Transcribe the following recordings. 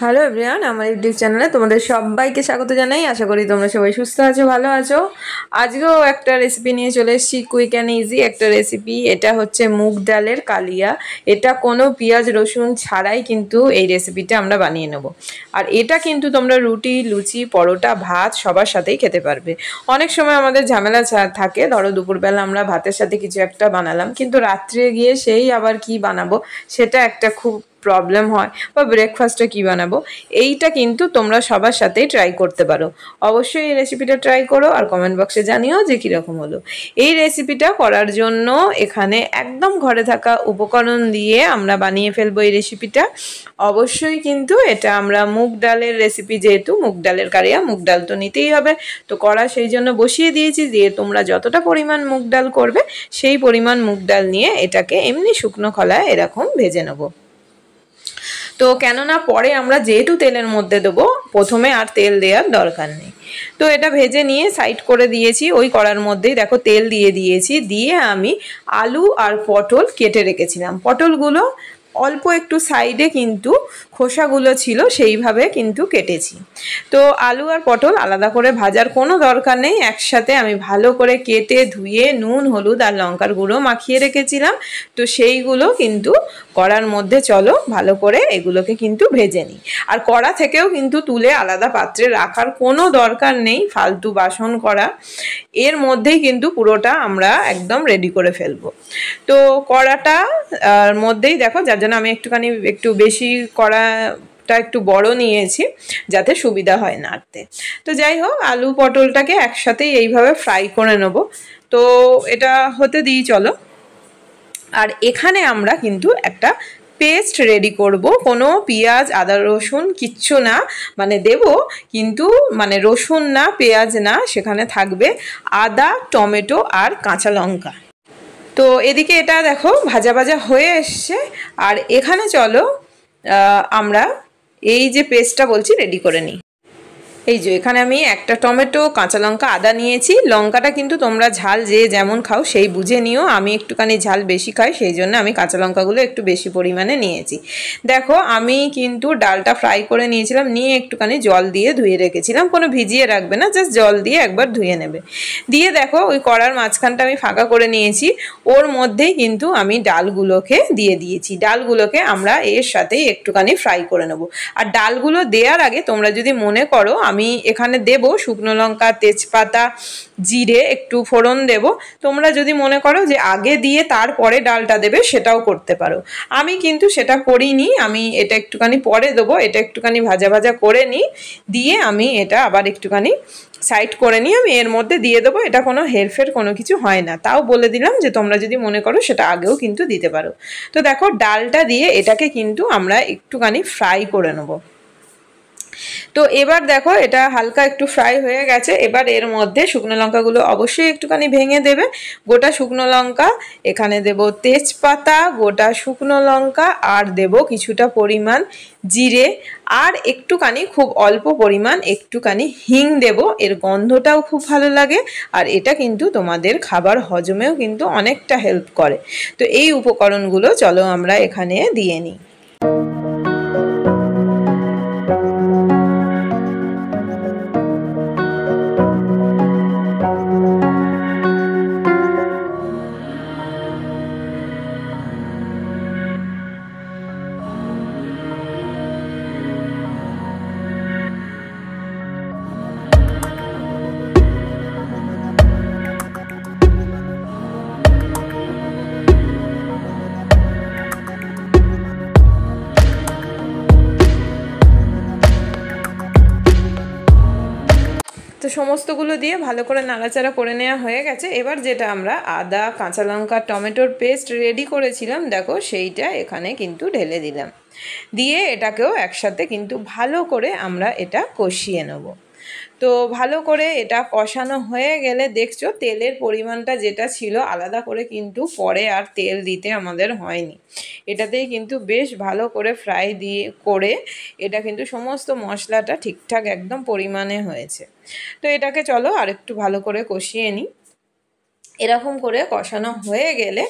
hello everyone আমার YouTube চ্যানেলে তোমাদের সবাইকে স্বাগত জানাই আশা করি তোমরা সবাই সুস্থ আছো ভালো আছো আজকেও একটা রেসিপি নিয়ে চলে এসেছি কুইক অ্যান্ড ইজি একটা রেসিপি এটা হচ্ছে মুগ ডালের কালিয়া এটা কোনো পেঁয়াজ রসুন ছাড়াই কিন্তু এই রেসিপিটা আমরা বানিয়ে নেব আর এটা কিন্তু তোমরা রুটি লুচি পরোটা ভাত সবার সাথেই খেতে পারবে অনেক সময় আমাদের ঝামেলা থাকে ধরো দুপুরবেলা আমরা ভাতের সাথে কিছু একটা বানালাম কিন্তু রাত্রে গিয়ে সেই আবার কি বানাবো সেটা একটা খুব প্রবলেম হয় বা ব্রেকফাস্টটা কী বানাবো এইটা কিন্তু তোমরা সবার সাথেই ট্রাই করতে পারো অবশ্যই এই রেসিপিটা ট্রাই করো আর কমেন্ট বক্সে জানিও যে কীরকম হলো এই রেসিপিটা করার জন্য এখানে একদম ঘরে থাকা উপকরণ দিয়ে আমরা বানিয়ে ফেলবো এই রেসিপিটা অবশ্যই কিন্তু এটা আমরা মুগ ডালের রেসিপি যেহেতু মুগ ডালের কারিয়া মুগ ডাল তো নিতেই হবে তো কড়া সেই জন্য বসিয়ে দিয়েছি দিয়ে তোমরা যতটা পরিমাণ মুগ ডাল করবে সেই পরিমাণ মুগ ডাল নিয়ে এটাকে এমনি শুকনো খলায় এরকম ভেজে নেবো তো কেননা পরে আমরা যেহেতু তেলের মধ্যে দেবো প্রথমে আর তেল দেওয়ার দরকার নেই তো এটা ভেজে নিয়ে সাইড করে দিয়েছি ওই কড়ার মধ্যেই দেখো তেল দিয়ে দিয়েছি দিয়ে আমি আলু আর পটল কেটে রেখেছিলাম পটলগুলো অল্প একটু সাইডে কিন্তু খোসাগুলো ছিল সেইভাবে কিন্তু কেটেছি তো আলু আর পটল আলাদা করে ভাজার কোনো দরকার নেই একসাথে আমি ভালো করে কেটে ধুয়ে নুন হলুদ আর লঙ্কার গুঁড়ো মাখিয়ে রেখেছিলাম তো সেইগুলো কিন্তু কড়ার মধ্যে চলো ভালো করে এগুলোকে কিন্তু ভেজে নিই আর কড়া থেকেও কিন্তু তুলে আলাদা পাত্রে রাখার কোনো দরকার নেই ফালতু বাসন করা এর মধ্যেই কিন্তু পুরোটা আমরা একদম রেডি করে ফেলবো তো কড়াটা মধ্যেই দেখো যার জন্য আমি একটুখানি একটু বেশি কড়া টা একটু বড় নিয়েছি যাতে সুবিধা হয় নাড়তে তো যাই হোক আলু পটলটাকে একসাথেই এইভাবে ফ্রাই করে নেব তো এটা হতে দিই চলো আর এখানে আমরা কিন্তু একটা পেস্ট রেডি করব কোনো পেঁয়াজ আদা রসুন কিচ্ছু না মানে দেব কিন্তু মানে রসুন না পেঁয়াজ না সেখানে থাকবে আদা টমেটো আর কাঁচা লঙ্কা তো এদিকে এটা দেখো ভাজা ভাজা হয়ে এসছে আর এখানে চলো আমরা এই যে পেস্টটা বলছি রেডি করে নিই এই যে এখানে আমি একটা টমেটো কাঁচা লঙ্কা আদা নিয়েছি লঙ্কাটা কিন্তু তোমরা ঝাল যে যেমন খাও সেই বুঝে নিও আমি একটুখানি ঝাল বেশি খাই সেই জন্য আমি কাঁচা লঙ্কাগুলো একটু বেশি পরিমাণে নিয়েছি দেখো আমি কিন্তু ডালটা ফ্রাই করে নিয়েছিলাম নিয়ে একটুখানি জল দিয়ে ধুয়ে রেখেছিলাম কোনো ভিজিয়ে রাখবে না জাস্ট জল দিয়ে একবার ধুয়ে নেবে দিয়ে দেখো ওই কড়ার মাঝখানটা আমি ফাঁকা করে নিয়েছি ওর মধ্যেই কিন্তু আমি ডালগুলোকে দিয়ে দিয়েছি ডালগুলোকে আমরা এর সাথেই একটুখানি ফ্রাই করে নেব আর ডালগুলো দেওয়ার আগে তোমরা যদি মনে করো আমি এখানে দেব শুকনো লঙ্কা তেজপাতা জিরে একটু ফোড়ন দেব তোমরা যদি মনে করো যে আগে দিয়ে তারপরে ডালটা দেবে সেটাও করতে পারো আমি কিন্তু সেটা করিনি আমি এটা একটুখানি পরে দেবো এটা একটুখানি ভাজা ভাজা করে নিই দিয়ে আমি এটা আবার একটুখানি সাইড করে নিয়ে আমি এর মধ্যে দিয়ে দেবো এটা কোনো হেরফের কোনো কিছু হয় না তাও বলে দিলাম যে তোমরা যদি মনে করো সেটা আগেও কিন্তু দিতে পারো তো দেখো ডালটা দিয়ে এটাকে কিন্তু আমরা একটুখানি ফ্রাই করে নেবো তো এবার দেখো এটা হালকা একটু ফ্রাই হয়ে গেছে এবার এর মধ্যে শুকনো লঙ্কাগুলো অবশ্যই একটুখানি ভেঙে দেবে গোটা শুকনো লঙ্কা এখানে দেব তেজপাতা গোটা শুকনো লঙ্কা আর দেব কিছুটা পরিমাণ জিরে আর একটুখানি খুব অল্প পরিমাণ একটুখানি হিং দেব এর গন্ধটাও খুব ভালো লাগে আর এটা কিন্তু তোমাদের খাবার হজমেও কিন্তু অনেকটা হেল্প করে তো এই উপকরণগুলো চলো আমরা এখানে দিয়ে নিই তো সমস্তগুলো দিয়ে ভালো করে নাড়াচাড়া করে নেওয়া হয়ে গেছে এবার যেটা আমরা আদা কাঁচা লঙ্কা টমেটোর পেস্ট রেডি করেছিলাম দেখো সেইটা এখানে কিন্তু ঢেলে দিলাম দিয়ে এটাকেও একসাথে কিন্তু ভালো করে আমরা এটা কষিয়ে নেবো তো ভালো করে এটা কষানো হয়ে গেলে দেখছো তেলের পরিমাণটা যেটা ছিল আলাদা করে কিন্তু পরে আর তেল দিতে আমাদের হয়নি এটাতেই কিন্তু বেশ ভালো করে ফ্রাই দিয়ে করে এটা কিন্তু সমস্ত মশলাটা ঠিকঠাক একদম পরিমাণে হয়েছে তো এটাকে চলো আর একটু ভালো করে কষিয়ে নিই এরকম করে কষানো হয়ে গেলে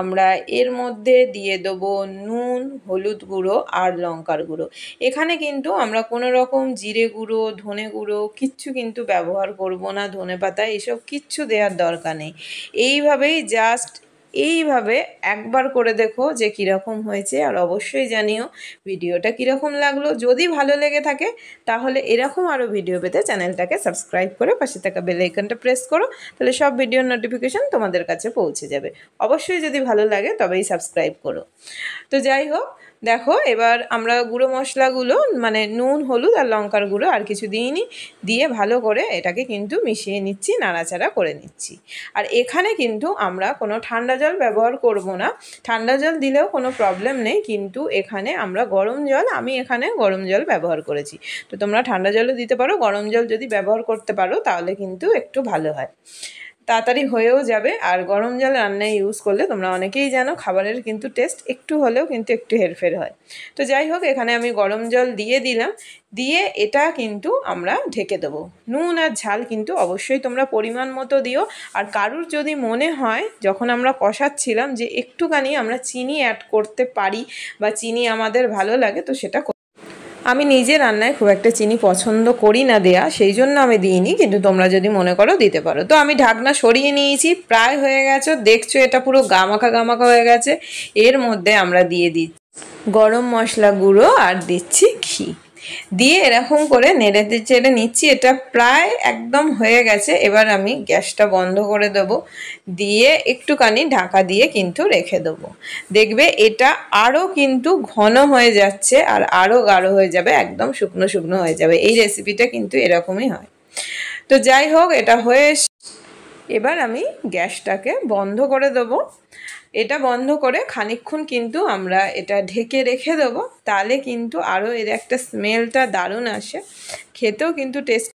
আমরা এর মধ্যে দিয়ে দেব নুন হলুদ গুঁড়ো আর লঙ্কার গুঁড়ো এখানে কিন্তু আমরা কোনো রকম জিরে গুঁড়ো ধনে গুঁড়ো কিচ্ছু কিন্তু ব্যবহার করব না ধনে পাতা এসব কিচ্ছু দেওয়ার দরকার নেই এইভাবেই জাস্ট এইভাবে একবার করে দেখো যে কীরকম হয়েছে আর অবশ্যই জানিও ভিডিওটা কীরকম লাগলো যদি ভালো লেগে থাকে তাহলে এরকম আরও ভিডিও পেতে চ্যানেলটাকে সাবস্ক্রাইব করে পাশে থাকা বেলাইকনটা প্রেস করো তাহলে সব ভিডিওর নোটিফিকেশান তোমাদের কাছে পৌঁছে যাবে অবশ্যই যদি ভালো লাগে তবেই সাবস্ক্রাইব করো তো যাই হোক দেখো এবার আমরা গুঁড়ো মশলাগুলো মানে নুন হলুদ আর লঙ্কার গুঁড়ো আর কিছু দিইনি দিয়ে ভালো করে এটাকে কিন্তু মিশিয়ে নিচ্ছি নাড়াচাড়া করে নিচ্ছি আর এখানে কিন্তু আমরা কোনো ঠান্ডা জল ব্যবহার করব না ঠান্ডা জল দিলেও কোনো প্রবলেম নেই কিন্তু এখানে আমরা গরম জল আমি এখানে গরম জল ব্যবহার করেছি তো তোমরা ঠান্ডা জলও দিতে পারো গরম জল যদি ব্যবহার করতে পারো তাহলে কিন্তু একটু ভালো হয় তাড়াতাড়ি হয়েও যাবে আর গরম জল রান্নায় ইউজ করলে তোমরা অনেকেই জানো খাবারের কিন্তু টেস্ট একটু হলেও কিন্তু একটু হেরফের হয় তো যাই হোক এখানে আমি গরম জল দিয়ে দিলাম দিয়ে এটা কিন্তু আমরা ঢেকে দেবো নুন আর ঝাল কিন্তু অবশ্যই তোমরা পরিমাণ মতো দিও আর কারুর যদি মনে হয় যখন আমরা কষাচ্ছিলাম যে একটুখানি আমরা চিনি অ্যাড করতে পারি বা চিনি আমাদের ভালো লাগে তো সেটা আমি নিজে রান্নায় খুব একটা চিনি পছন্দ করি না দেয়া সেই জন্য আমি দিইনি কিন্তু তোমরা যদি মনে করো দিতে পারো তো আমি ঢাকনা সরিয়ে নিয়েছি প্রায় হয়ে গেছে দেখছো এটা পুরো গামাখা গামাখা হয়ে গেছে এর মধ্যে আমরা দিয়ে দিচ্ছি গরম মশলা গুঁড়ো আর দিচ্ছি ঘি দিয়ে এরকম করে নেড়েতে চেড়ে নিচ্ছি এটা প্রায় একদম হয়ে গেছে এবার আমি গ্যাসটা বন্ধ করে দেব দিয়ে একটুখানি ঢাকা দিয়ে কিন্তু রেখে দেব দেখবে এটা আরও কিন্তু ঘন হয়ে যাচ্ছে আর আরও গাঢ় হয়ে যাবে একদম শুকনো শুকনো হয়ে যাবে এই রেসিপিটা কিন্তু এরকমই হয় তো যাই হোক এটা হয়ে এবার আমি গ্যাসটাকে বন্ধ করে দেবো এটা বন্ধ করে খানিক্ষণ কিন্তু আমরা এটা ঢেকে রেখে দেবো তাহলে কিন্তু আরও এর একটা স্মেলটা দারুণ আসে খেতেও কিন্তু টেস্ট